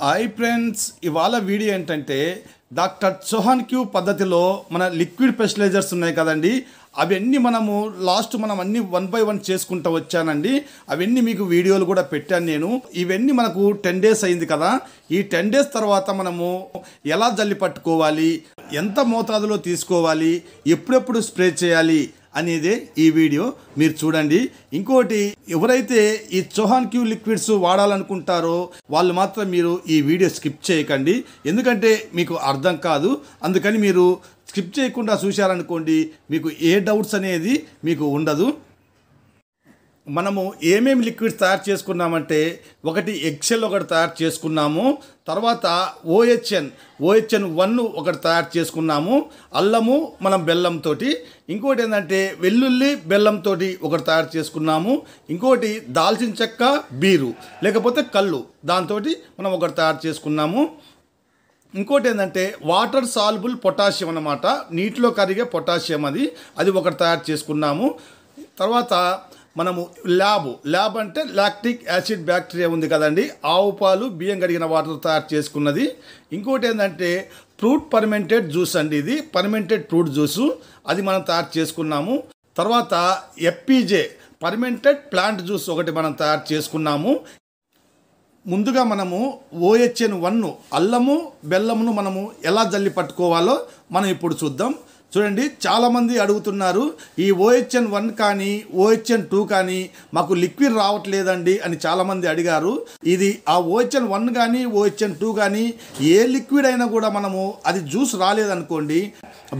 hi friends ఇవాళ video ఏంటంటే doctor Chauhan Q పద్ధతిలో మన లిక్విడ్ ఫెస్టిలైజర్స్ ఉన్నాయి కదండి అవన్నీ మనము లాస్ట్ మనం అన్ని వన్ బై వన్ చేసుకుంటూ వచ్చానండి అవన్నీ మీకు వీడియోలు కూడా పెట్టాను నేను ఇవన్నీ మనకు టెన్ డేస్ అయింది కదా ఈ టెన్ డేస్ తర్వాత మనము ఎలా జల్లి పట్టుకోవాలి ఎంత మోతాదులో తీసుకోవాలి ఎప్పుడెప్పుడు స్ప్రే చేయాలి అనేది ఈ వీడియో మీరు చూడండి ఇంకోటి ఎవరైతే ఈ చోహాన్ క్యూ లిక్విడ్స్ వాడాలనుకుంటారో వాళ్ళు మాత్రం మీరు ఈ వీడియో స్కిప్ చేయకండి ఎందుకంటే మీకు అర్థం కాదు అందుకని మీరు స్కిప్ చేయకుండా చూశారనుకోండి మీకు ఏ డౌట్స్ అనేది మీకు ఉండదు మనము ఏమేమి లిక్విడ్స్ తయారు చేసుకున్నామంటే ఒకటి ఎక్సెల్ ఒకటి తయారు చేసుకున్నాము తర్వాత ఓహెచ్ఎన్ ఓహెచ్ఎన్ వన్ ఒకటి తయారు చేసుకున్నాము అల్లము మనం బెల్లంతో ఇంకోటి ఏంటంటే వెల్లుల్లి బెల్లంతో ఒకటి తయారు చేసుకున్నాము ఇంకోటి దాల్చిన చెక్క బీరు లేకపోతే కళ్ళు దాంతో మనం ఒకటి తయారు చేసుకున్నాము ఇంకోటి ఏంటంటే వాటర్ సాల్బుల్ పొటాషియం అన్నమాట నీటిలో కరిగే పొటాషియం అది అది ఒకటి తయారు చేసుకున్నాము తర్వాత మనము ల్యాబ్ ల్యాబ్ అంటే లాక్టిక్ యాసిడ్ బ్యాక్టీరియా ఉంది కదండి ఆవు పాలు బియ్యం కడిగిన వాటర్ తయారు చేసుకున్నది ఇంకోటి ఏంటంటే ఫ్రూట్ పర్మెంటెడ్ జ్యూస్ అండి ఇది పర్మెంటెడ్ ఫ్రూట్ జ్యూసు అది మనం తయారు చేసుకున్నాము తర్వాత ఎప్పీజే పర్మెంటెడ్ ప్లాంట్ జ్యూస్ ఒకటి మనం తయారు చేసుకున్నాము ముందుగా మనము ఓహెచ్ఎన్ వన్ను అల్లము బెల్లమును మనము ఎలా జల్లి పట్టుకోవాలో మనం ఇప్పుడు చూద్దాం చూడండి చాలామంది అడుగుతున్నారు ఈ ఓహెచ్ఎన్ వన్ కానీ ఓహెచ్ఎన్ టూ కానీ మాకు లిక్విడ్ రావట్లేదండి అని చాలామంది అడిగారు ఇది ఆ ఓహెచ్ఎన్ వన్ కానీ ఓహెచ్ఎన్ టూ కానీ ఏ లిక్విడ్ అయినా కూడా మనము అది జ్యూస్ రాలేదనుకోండి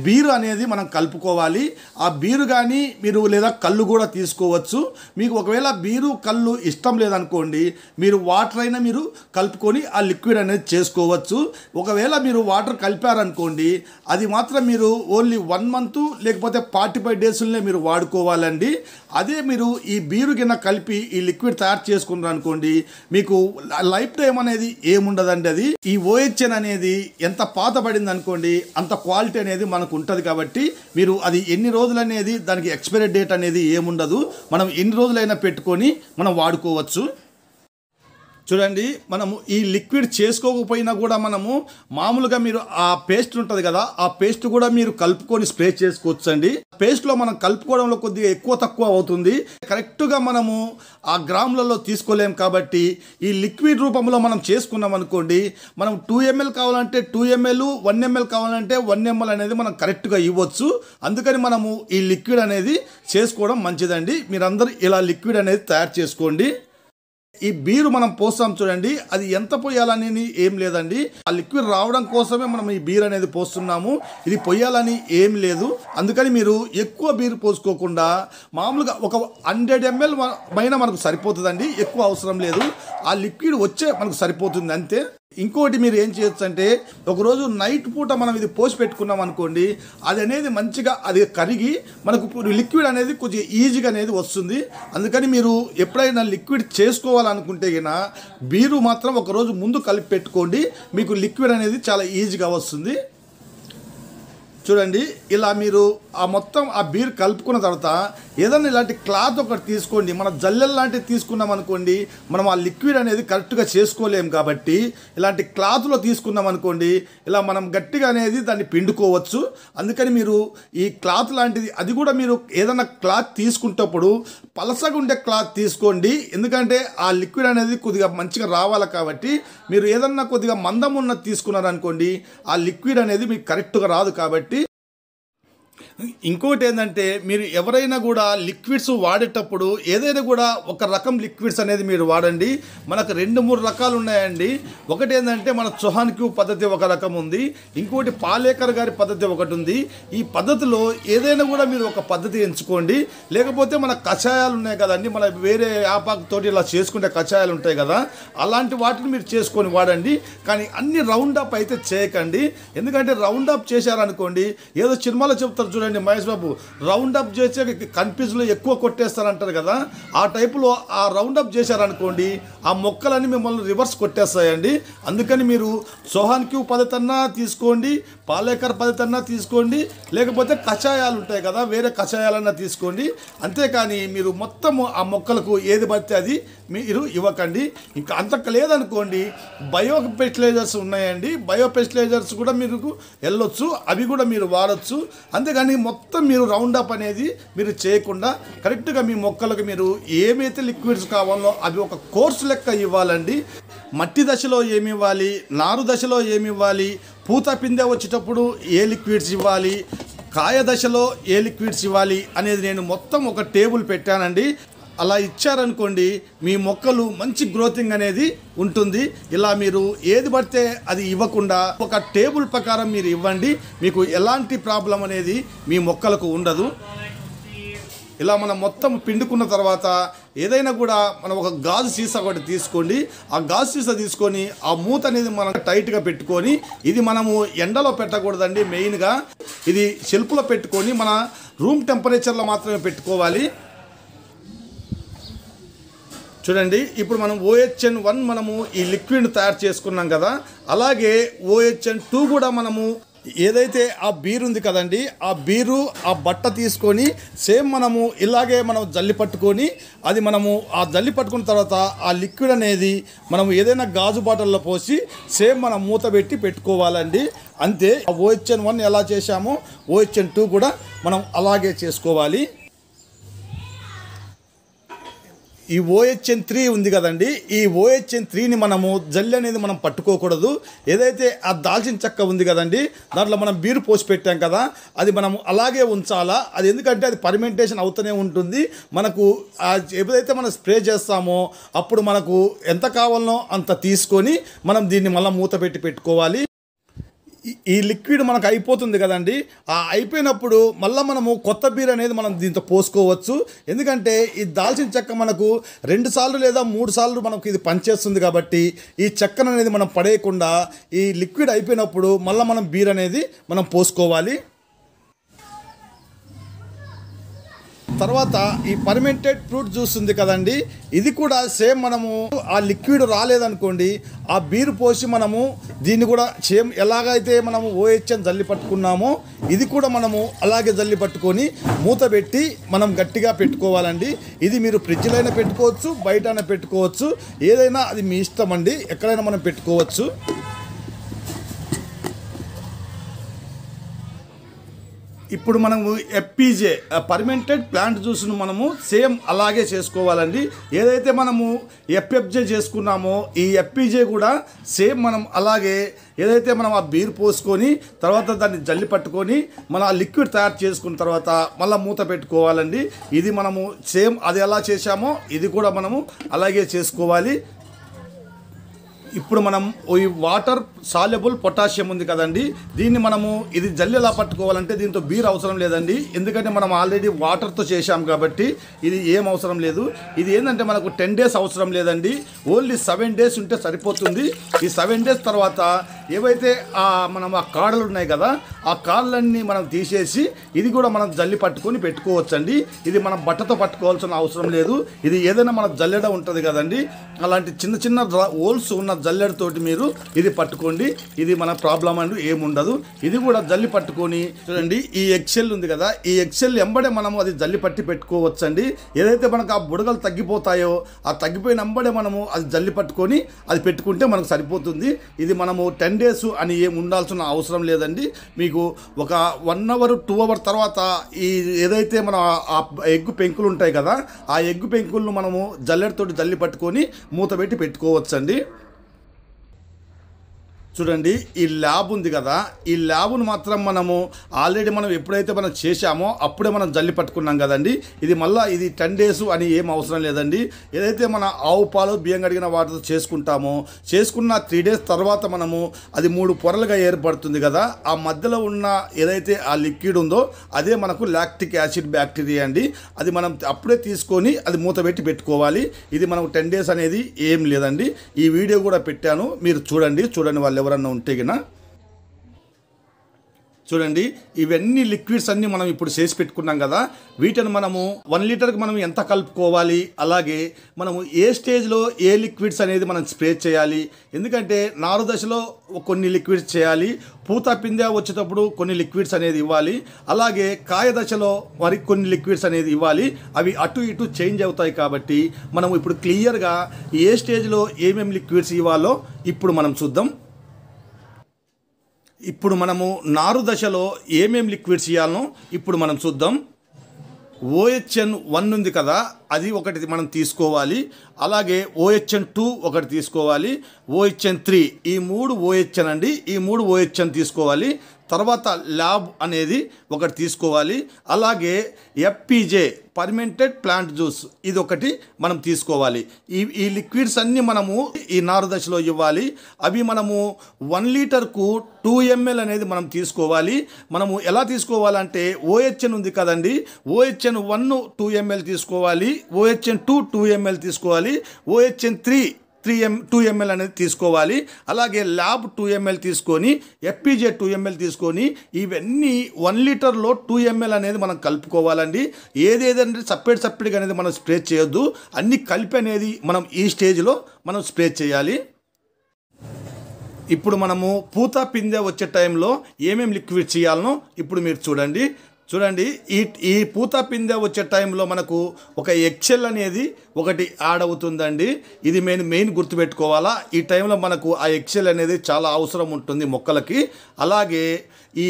బీరు అనేది మనం కలుపుకోవాలి ఆ బీరు కానీ మీరు లేదా కళ్ళు కూడా తీసుకోవచ్చు మీకు ఒకవేళ బీరు కళ్ళు ఇష్టం లేదనుకోండి మీరు వాటర్ అయినా మీరు కలుపుకొని ఆ లిక్విడ్ అనేది చేసుకోవచ్చు ఒకవేళ మీరు వాటర్ కలిపారనుకోండి అది మాత్రం మీరు ఓన్లీ వన్ మంత్ లేకపోతే ఫార్టీ ఫైవ్ డేస్లోనే మీరు వాడుకోవాలండి అదే మీరు ఈ బీరు గిన్నె కలిపి ఈ లిక్విడ్ తయారు చేసుకున్నారు అనుకోండి మీకు లైఫ్ టైం అనేది ఏముండదండి అది ఈ ఓహెచ్ఎన్ అనేది ఎంత పాత పడింది అనుకోండి అంత క్వాలిటీ అనేది మనకు ఉంటుంది కాబట్టి మీరు అది ఎన్ని రోజులు అనేది దానికి ఎక్స్పైరీ డేట్ అనేది ఏముండదు మనం ఎన్ని రోజులైనా పెట్టుకొని మనం వాడుకోవచ్చు చూడండి మనము ఈ లిక్విడ్ చేసుకోకపోయినా కూడా మనము మామూలుగా మీరు ఆ పేస్ట్ ఉంటుంది కదా ఆ పేస్ట్ కూడా మీరు కలుపుకొని స్ప్రే చేసుకోవచ్చు అండి పేస్ట్లో మనం కలుపుకోవడంలో కొద్దిగా ఎక్కువ తక్కువ అవుతుంది కరెక్ట్గా మనము ఆ గ్రాములలో తీసుకోలేం కాబట్టి ఈ లిక్విడ్ రూపంలో మనం చేసుకున్నాం అనుకోండి మనం టూ ఎంఎల్ కావాలంటే టూ ఎంఎల్ వన్ ఎంఎల్ కావాలంటే వన్ ఎంఎల్ అనేది మనం కరెక్ట్గా ఇవ్వచ్చు అందుకని మనము ఈ లిక్విడ్ అనేది చేసుకోవడం మంచిదండి మీరందరూ ఇలా లిక్విడ్ అనేది తయారు చేసుకోండి ఈ బీరు మనం పోస్తాం చూడండి అది ఎంత పోయాలని ఏం లేదండి ఆ లిక్విడ్ రావడం కోసమే మనం ఈ బీర్ అనేది పోస్తున్నాము ఇది పొయ్యాలని ఏం లేదు అందుకని మీరు ఎక్కువ బీర్ పోసుకోకుండా మామూలుగా ఒక హండ్రెడ్ ఎంఎల్ పైన మనకు సరిపోతుందండి ఎక్కువ అవసరం లేదు ఆ లిక్విడ్ వచ్చే మనకు సరిపోతుంది అంతే ఇంకోటి మీరు ఏం చేయొచ్చు అంటే ఒకరోజు నైట్ పూట మనం ఇది పోసి పెట్టుకున్నాం అనుకోండి అది అనేది మంచిగా అది కరిగి మనకు లిక్విడ్ అనేది కొంచెం ఈజీగా అనేది వస్తుంది అందుకని మీరు ఎప్పుడైనా లిక్విడ్ చేసుకోవాలనుకుంటే కన్నా బీరు మాత్రం ఒకరోజు ముందు కలిపి పెట్టుకోండి మీకు లిక్విడ్ అనేది చాలా ఈజీగా వస్తుంది చూడండి ఇలా మీరు ఆ మొత్తం ఆ బీర్ కలుపుకున్న తర్వాత ఏదైనా ఇలాంటి క్లాత్ ఒకటి తీసుకోండి మన జల్లెల లాంటివి తీసుకున్నాం అనుకోండి మనం ఆ లిక్విడ్ అనేది కరెక్ట్గా చేసుకోలేము కాబట్టి ఇలాంటి క్లాత్లో తీసుకున్నాం అనుకోండి ఇలా మనం గట్టిగా అనేది దాన్ని పిండుకోవచ్చు అందుకని మీరు ఈ క్లాత్ లాంటిది అది కూడా మీరు ఏదైనా క్లాత్ తీసుకునేటప్పుడు పలసగా ఉండే క్లాత్ తీసుకోండి ఎందుకంటే ఆ లిక్విడ్ అనేది కొద్దిగా మంచిగా రావాలి కాబట్టి మీరు ఏదన్నా కొద్దిగా మందం ఉన్నది తీసుకున్నారనుకోండి ఆ లిక్విడ్ అనేది మీకు కరెక్ట్గా రాదు కాబట్టి ఇంకోటి ఏంటంటే మీరు ఎవరైనా కూడా లిక్విడ్స్ వాడేటప్పుడు ఏదైనా కూడా ఒక రకం లిక్విడ్స్ అనేది మీరు వాడండి మనకు రెండు మూడు రకాలు ఉన్నాయండి ఒకటి ఏంటంటే మన చుహాన్ క్యూ పద్ధతి ఒక రకం ఉంది ఇంకోటి పాలేకర్ గారి పద్ధతి ఒకటి ఉంది ఈ పద్ధతిలో ఏదైనా కూడా మీరు ఒక పద్ధతి ఎంచుకోండి లేకపోతే మన కషాయాలు ఉన్నాయి కదండి మన వేరే యాపాకుతోటి ఇలా చేసుకునే కషాయాలు ఉంటాయి కదా అలాంటి వాటిని మీరు చేసుకొని వాడండి కానీ అన్ని రౌండ్ అప్ అయితే చేయకండి ఎందుకంటే రౌండ్ అప్ చేశారనుకోండి ఏదో సినిమాలో చెప్తారు చూడండి చూడండి మహేష్ బాబు రౌండప్ చేసే కన్ఫ్యూజన్లో ఎక్కువ కొట్టేస్తారంటారు కదా ఆ టైపులో ఆ రౌండప్ చేశారనుకోండి ఆ మొక్కలన్నీ మిమ్మల్ని రివర్స్ కొట్టేస్తాయండి అందుకని మీరు సోహాన్ క్యూ పద్ధతి అన్నా తీసుకోండి పాలేకర్ పద్ధతి అన్నా తీసుకోండి లేకపోతే కషాయాలు ఉంటాయి కదా వేరే కషాయాలన్నా తీసుకోండి అంతేకాని మీరు మొత్తం ఆ మొక్కలకు ఏది పడితే అది మీరు ఇవ్వకండి ఇంకా అంత లేదనుకోండి బయో ఫెర్టిలైజర్స్ ఉన్నాయండి బయో ఫెర్టిలైజర్స్ కూడా మీకు వెళ్ళొచ్చు అవి కూడా మీరు వాడచ్చు అంతేకాని మొత్తం మీరు రౌండ్ అప్ అనేది మీరు చేయకుండా కరెక్ట్గా మీ మొక్కలకు మీరు ఏమైతే లిక్విడ్స్ కావాలో అవి ఒక కోర్సు లెక్క చెక్క ఇవ్వాలండి మట్టి దశలో ఏమి ఇవ్వాలి నారు దశలో ఏమి ఇవ్వాలి పూత పిందె వచ్చేటప్పుడు ఏ లిక్విడ్స్ ఇవ్వాలి కాయ దశలో ఏ లిక్విడ్స్ ఇవ్వాలి అనేది నేను మొత్తం ఒక టేబుల్ పెట్టానండి అలా ఇచ్చారనుకోండి మీ మొక్కలు మంచి గ్రోతింగ్ అనేది ఉంటుంది ఇలా మీరు ఏది పడితే అది ఇవ్వకుండా ఒక టేబుల్ ప్రకారం మీరు ఇవ్వండి మీకు ఎలాంటి ప్రాబ్లం అనేది మీ మొక్కలకు ఉండదు ఇలా మనం మొత్తం పిండుకున్న తర్వాత ఏదైనా కూడా మనం ఒక గాజు సీసా ఒకటి తీసుకోండి ఆ గాజు సీసా తీసుకొని ఆ మూత అనేది మనం టైట్గా పెట్టుకొని ఇది మనము ఎండలో పెట్టకూడదండి మెయిన్గా ఇది షెల్ఫ్లో పెట్టుకొని మన రూమ్ టెంపరేచర్లో మాత్రమే పెట్టుకోవాలి చూడండి ఇప్పుడు మనం ఓహెచ్ఎన్ వన్ మనము ఈ లిక్విడ్ తయారు చేసుకున్నాం కదా అలాగే ఓహెచ్ఎన్ టూ కూడా మనము ఏదైతే ఆ బీరు ఉంది కదండి ఆ బీరు ఆ బట్ట తీసుకొని సేమ్ మనము ఇలాగే మనం జల్లి పట్టుకొని అది మనము ఆ జల్లి పట్టుకున్న తర్వాత ఆ లిక్విడ్ అనేది మనము ఏదైనా గాజు బాటిల్లో పోసి సేమ్ మనం మూత పెట్టి పెట్టుకోవాలండి అంతే ఓహెచ్ఎన్ వన్ ఎలా చేశామో ఓహెచ్ఎన్ టూ కూడా మనం అలాగే చేసుకోవాలి ఈ ఓహెచ్ఎన్ త్రీ ఉంది కదండి ఈ ఓహెచ్ఎన్ త్రీని మనము జల్లి అనేది మనం పట్టుకోకూడదు ఏదైతే ఆ దాల్చిన చెక్క ఉంది కదండి దాంట్లో మనం బీరు పోసి పెట్టాం కదా అది మనం అలాగే ఉంచాలా అది ఎందుకంటే అది పర్మెంటేషన్ అవుతూనే ఉంటుంది మనకు ఏదైతే మనం స్ప్రే చేస్తామో అప్పుడు మనకు ఎంత కావాలనో అంత తీసుకొని మనం దీన్ని మళ్ళీ మూత పెట్టి పెట్టుకోవాలి ఈ లిక్విడ్ మనకు అయిపోతుంది కదండి ఆ అయిపోయినప్పుడు మళ్ళీ మనము కొత్త బీర్ అనేది మనం దీంతో పోసుకోవచ్చు ఎందుకంటే ఈ దాల్చిన చెక్క మనకు రెండు సార్లు లేదా మూడు సార్లు మనకు ఇది పనిచేస్తుంది కాబట్టి ఈ చెక్కను అనేది మనం పడేయకుండా ఈ లిక్విడ్ అయిపోయినప్పుడు మళ్ళీ మనం బీర్ అనేది మనం పోసుకోవాలి తర్వాత ఈ పర్మెంటెడ్ ఫ్రూట్ జ్యూస్ ఉంది కదండి ఇది కూడా సేమ్ మనము ఆ లిక్విడ్ రాలేదనుకోండి ఆ బీరు పోసి మనము దీన్ని కూడా సేమ్ ఎలాగైతే మనము ఓహెచ్ఎన్ జల్లి పట్టుకున్నామో ఇది కూడా మనము అలాగే జల్లి పట్టుకొని మూత పెట్టి మనం గట్టిగా పెట్టుకోవాలండి ఇది మీరు ఫ్రిడ్జ్లైనా పెట్టుకోవచ్చు బయటైనా పెట్టుకోవచ్చు ఏదైనా అది మీ ఇష్టం అండి ఎక్కడైనా మనం పెట్టుకోవచ్చు ఇప్పుడు మనము ఎప్పీజే పర్మెంటెడ్ ప్లాంట్ జ్యూస్ను మనము సేమ్ అలాగే చేసుకోవాలండి ఏదైతే మనము ఎఫ్ఎఫ్జే చేసుకున్నామో ఈ ఎప్పీజే కూడా సేమ్ మనం అలాగే ఏదైతే మనం ఆ బీర్ పోసుకొని తర్వాత దాన్ని జల్లి పట్టుకొని మన ఆ లిక్విడ్ తయారు చేసుకున్న తర్వాత మళ్ళీ మూత పెట్టుకోవాలండి ఇది మనము సేమ్ అది ఎలా చేశామో ఇది కూడా మనము అలాగే చేసుకోవాలి ఇప్పుడు మనం ఈ వాటర్ సాల్యబుల్ పొటాషియం ఉంది కదండి దీన్ని మనము ఇది జల్లెలా పట్టుకోవాలంటే దీంతో బీర్ అవసరం లేదండి ఎందుకంటే మనం ఆల్రెడీ వాటర్తో చేశాం కాబట్టి ఇది ఏం అవసరం లేదు ఇది ఏంటంటే మనకు టెన్ డేస్ అవసరం లేదండి ఓన్లీ సెవెన్ డేస్ ఉంటే సరిపోతుంది ఈ సెవెన్ డేస్ తర్వాత ఏవైతే మనం ఆ కాడలు ఉన్నాయి కదా ఆ కాళ్ళన్నీ మనం తీసేసి ఇది కూడా మనం జల్లి పట్టుకొని పెట్టుకోవచ్చండి ఇది మనం బట్టతో పట్టుకోవాల్సిన అవసరం లేదు ఇది ఏదైనా మన జల్లెడ ఉంటుంది కదండి అలాంటి చిన్న చిన్న హోల్స్ ఉన్న జల్లెడతోటి మీరు ఇది పట్టుకోండి ఇది మన ప్రాబ్లం అంటూ ఏముండదు ఇది కూడా జల్లి పట్టుకొని చూడండి ఈ ఎక్సెల్ ఉంది కదా ఈ ఎక్సెల్ ఎంబడే మనము అది జల్లి పట్టి పెట్టుకోవచ్చండి ఏదైతే మనకు ఆ బుడగలు తగ్గిపోతాయో ఆ తగ్గిపోయిన ఎంబడే మనము అది జల్లి పట్టుకొని అది పెట్టుకుంటే మనకు సరిపోతుంది ఇది మనము టెన్ డేస్ అని ఏమి ఉండాల్సిన అవసరం లేదండి మీకు ఒక వన్ అవర్ టూ అవర్ తర్వాత ఈ ఏదైతే మనం ఆ ఎగ్గు పెంకులు ఉంటాయి కదా ఆ ఎగ్గు పెంకులను మనము జల్లెడతోటి జల్లి పట్టుకొని మూత పెట్టి పెట్టుకోవచ్చండి చూడండి ఈ ల్యాబ్ ఉంది కదా ఈ ల్యాబ్ను మాత్రం మనము ఆల్రెడీ మనం ఎప్పుడైతే మనం చేశామో అప్పుడే మనం జల్లి పట్టుకున్నాం కదండి ఇది మళ్ళీ ఇది టెన్ డేస్ అని ఏం అవసరం లేదండి ఏదైతే మన ఆవు పాలు బియ్యం కడిగిన వాటితో చేసుకుంటామో చేసుకున్న త్రీ డేస్ తర్వాత మనము అది మూడు పొరలుగా ఏర్పడుతుంది కదా ఆ మధ్యలో ఉన్న ఏదైతే ఆ లిక్విడ్ ఉందో అదే మనకు లాక్టిక్ యాసిడ్ బ్యాక్టీరియా అండి అది మనం అప్పుడే తీసుకొని అది మూత పెట్టి పెట్టుకోవాలి ఇది మనకు టెన్ డేస్ అనేది ఏం లేదండి ఈ వీడియో కూడా పెట్టాను మీరు చూడండి చూడండి వాళ్ళు ఎవరన్నా ఉంటే కదా చూడండి ఇవన్నీ లిక్విడ్స్ అన్నీ మనం ఇప్పుడు చేసి పెట్టుకున్నాం కదా వీటిని మనము వన్ లీటర్కి మనం ఎంత కలుపుకోవాలి అలాగే మనము ఏ స్టేజ్లో ఏ లిక్విడ్స్ అనేది మనం స్ప్రే చేయాలి ఎందుకంటే నారు దశలో కొన్ని లిక్విడ్స్ చేయాలి పూత పిందె వచ్చేటప్పుడు కొన్ని లిక్విడ్స్ అనేది ఇవ్వాలి అలాగే కాయ దశలో వారికి కొన్ని లిక్విడ్స్ అనేది ఇవ్వాలి అవి అటు ఇటు చేంజ్ అవుతాయి కాబట్టి మనం ఇప్పుడు క్లియర్గా ఏ స్టేజ్లో ఏమేమి లిక్విడ్స్ ఇవ్వాలో ఇప్పుడు మనం చూద్దాం ఇప్పుడు మనము నారు దశలో ఏమేం లిక్విడ్స్ ఇవ్వాలనో ఇప్పుడు మనం చూద్దాం ఓహెచ్ఎన్ వన్ ఉంది కదా అది ఒకటి మనం తీసుకోవాలి అలాగే ఓహెచ్ఎన్ టూ ఒకటి తీసుకోవాలి ఓహెచ్ఎన్ త్రీ ఈ మూడు ఓహెచ్ఎన్ అండి ఈ మూడు ఓహెచ్ఎన్ తీసుకోవాలి తర్వాత ల్యాబ్ అనేది ఒకటి తీసుకోవాలి అలాగే ఎఫ్పిజే పర్మెంటెడ్ ప్లాంట్ జ్యూస్ ఇది ఒకటి మనం తీసుకోవాలి ఈ ఈ లిక్విడ్స్ అన్నీ మనము ఈ నారు దశలో ఇవ్వాలి అవి మనము వన్ లీటర్కు టూ ఎంఎల్ అనేది మనం తీసుకోవాలి మనము ఎలా తీసుకోవాలంటే ఓహెచ్ఎన్ ఉంది కదండి ఓహెచ్ఎన్ వన్ టూ ఎంఎల్ తీసుకోవాలి ఓహెచ్ఎన్ టూ టూ ఎంఎల్ తీసుకోవాలి OHN three three M two ML అనేది తీసుకోవాలి అలాగే ల్యాబ్ టూ ఎంఎల్ తీసుకొని ఎఫ్పిజే టూ ఎంఎల్ తీసుకొని ఇవన్నీ వన్ లీటర్లో టూ ఎంఎల్ అనేది మనం కలుపుకోవాలండి ఏదేదంటే సపరేట్ సపరేట్గా అనేది మనం స్ప్రే చేయొద్దు అన్ని కలిపి అనేది మనం ఈ స్టేజ్లో మనం స్ప్రే చేయాలి ఇప్పుడు మనము పూత పిందె వచ్చే టైంలో ఏమేమి లిక్విడ్ చేయాలనో ఇప్పుడు మీరు చూడండి చూడండి ఈ ఈ పూత పిందె వచ్చే టైంలో మనకు ఒక ఎక్సెల్ అనేది ఒకటి యాడ్ అవుతుందండి ఇది మెయిన్ మెయిన్ గుర్తుపెట్టుకోవాలా ఈ టైంలో మనకు ఆ ఎక్సెల్ అనేది చాలా అవసరం ఉంటుంది మొక్కలకి అలాగే ఈ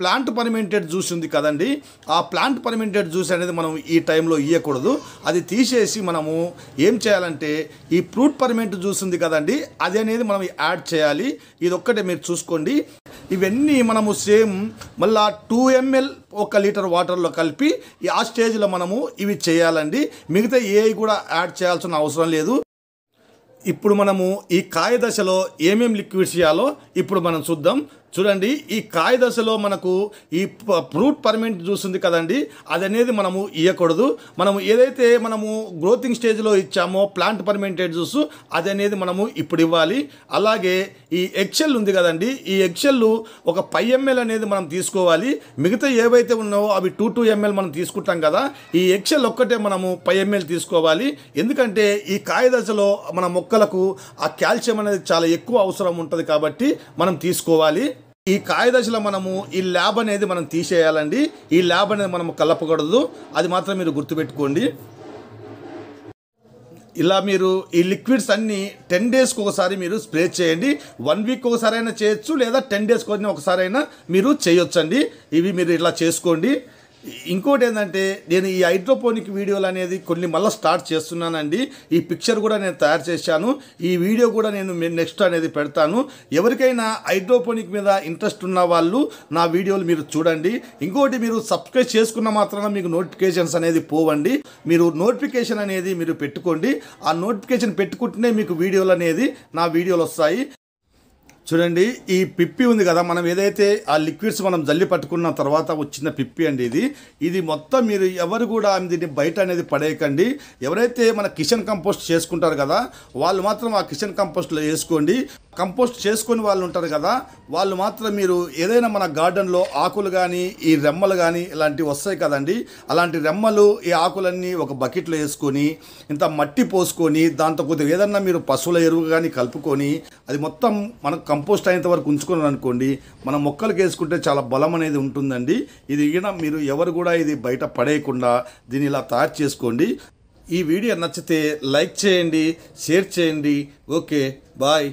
ప్లాంట్ పర్మెంటెడ్ జ్యూస్ ఉంది కదండి ఆ ప్లాంట్ పర్మెంటెడ్ జ్యూస్ అనేది మనం ఈ టైంలో ఇవ్వకూడదు అది తీసేసి మనము ఏం చేయాలంటే ఈ ఫ్రూట్ పర్మెంట్ జ్యూస్ ఉంది కదండి అది అనేది మనం యాడ్ చేయాలి ఇది ఒక్కటే మీరు చూసుకోండి ఇవన్నీ మనము సేమ్ మళ్ళా టూ ఎంఎల్ ఒక లీటర్ వాటర్లో కలిపి ఆ స్టేజ్లో మనము ఇవి చేయాలండి మిగతా ఏ కూడా యాడ్ చేయాల్సిన అవసరం లేదు ఇప్పుడు మనము ఈ కాయ దశలో ఏమేమి లిక్విడ్స్ చేయాలో ఇప్పుడు మనం చూద్దాం చూడండి ఈ కాయ దశలో మనకు ఈ ఫ్రూట్ పర్మనెంట్ జ్యూస్ ఉంది కదండి అది అనేది మనము ఇవ్వకూడదు మనము ఏదైతే మనము గ్రోతింగ్ స్టేజ్లో ఇచ్చామో ప్లాంట్ పర్మనెంటెడ్ జ్యూస్ అది అనేది మనము ఇప్పుడు ఇవ్వాలి అలాగే ఈ ఎక్సెల్ ఉంది కదండి ఈ ఎక్సెల్ ఒక పై ఎంఎల్ అనేది మనం తీసుకోవాలి మిగతా ఏవైతే ఉన్నావో అవి టూ టూ ఎంఎల్ మనం తీసుకుంటాం కదా ఈ ఎక్సెల్ ఒక్కటే మనము పై ఎంఎల్ తీసుకోవాలి ఎందుకంటే ఈ కాయ దశలో మన మొక్కలకు ఆ కాల్షియం అనేది చాలా ఎక్కువ అవసరం ఉంటుంది కాబట్టి మనం తీసుకోవాలి ఈ కాయదశలో మనము ఈ ల్యాబ్ అనేది మనం తీసేయాలండి ఈ ల్యాబ్ అనేది మనం కలపకూడదు అది మాత్రం మీరు గుర్తుపెట్టుకోండి ఇలా మీరు ఈ లిక్విడ్స్ అన్నీ టెన్ డేస్కి ఒకసారి మీరు స్ప్రే చేయండి వన్ వీక్ ఒకసారి అయినా చేయొచ్చు లేదా టెన్ డేస్కి ఒకసారి అయినా మీరు చేయొచ్చండి ఇవి మీరు ఇలా చేసుకోండి ఇంకోటి ఏంటంటే నేను ఈ హైడ్రోపోనిక్ వీడియోలు అనేది కొన్ని మళ్ళీ స్టార్ట్ చేస్తున్నానండి ఈ పిక్చర్ కూడా నేను తయారు చేశాను ఈ వీడియో కూడా నేను నెక్స్ట్ అనేది పెడతాను ఎవరికైనా హైడ్రోపోనిక్ మీద ఇంట్రెస్ట్ ఉన్న వాళ్ళు నా వీడియోలు మీరు చూడండి ఇంకోటి మీరు సబ్స్క్రైబ్ చేసుకున్న మాత్రాన మీకు నోటిఫికేషన్స్ అనేది పోవండి మీరు నోటిఫికేషన్ అనేది మీరు పెట్టుకోండి ఆ నోటిఫికేషన్ పెట్టుకుంటేనే మీకు వీడియోలు అనేది నా వీడియోలు వస్తాయి చూడండి ఈ పిప్పి ఉంది కదా మనం ఏదైతే ఆ లిక్విడ్స్ మనం జల్లి పట్టుకున్న తర్వాత వచ్చిన పిప్పి అండి ఇది ఇది మొత్తం మీరు ఎవరు కూడా దీన్ని బయట అనేది పడేయకండి ఎవరైతే మన కిచెన్ కంపోస్ట్ చేసుకుంటారు కదా వాళ్ళు మాత్రం ఆ కిచెన్ కంపోస్ట్లో వేసుకోండి కంపోస్ట్ చేసుకొని వాళ్ళు ఉంటారు కదా వాళ్ళు మాత్రం మీరు ఏదైనా మన గార్డెన్లో ఆకులు కానీ ఈ రెమ్మలు కానీ ఇలాంటివి వస్తాయి కదండి అలాంటి రెమ్మలు ఈ ఆకులన్నీ ఒక బకెట్లో వేసుకొని ఇంత మట్టి పోసుకొని దాంతో కొద్దిగా ఏదన్నా మీరు పశువుల ఎరువు కానీ కలుపుకొని అది మొత్తం మనకు కంపోస్ట్ అయినంత వరకు ఉంచుకున్నాను అనుకోండి మన మొక్కలకు వేసుకుంటే చాలా బలం అనేది ఉంటుందండి ఇది ఈయన మీరు ఎవరు కూడా ఇది బయట పడేయకుండా దీన్ని ఇలా తయారు చేసుకోండి ఈ వీడియో నచ్చితే లైక్ చేయండి షేర్ చేయండి ఓకే బాయ్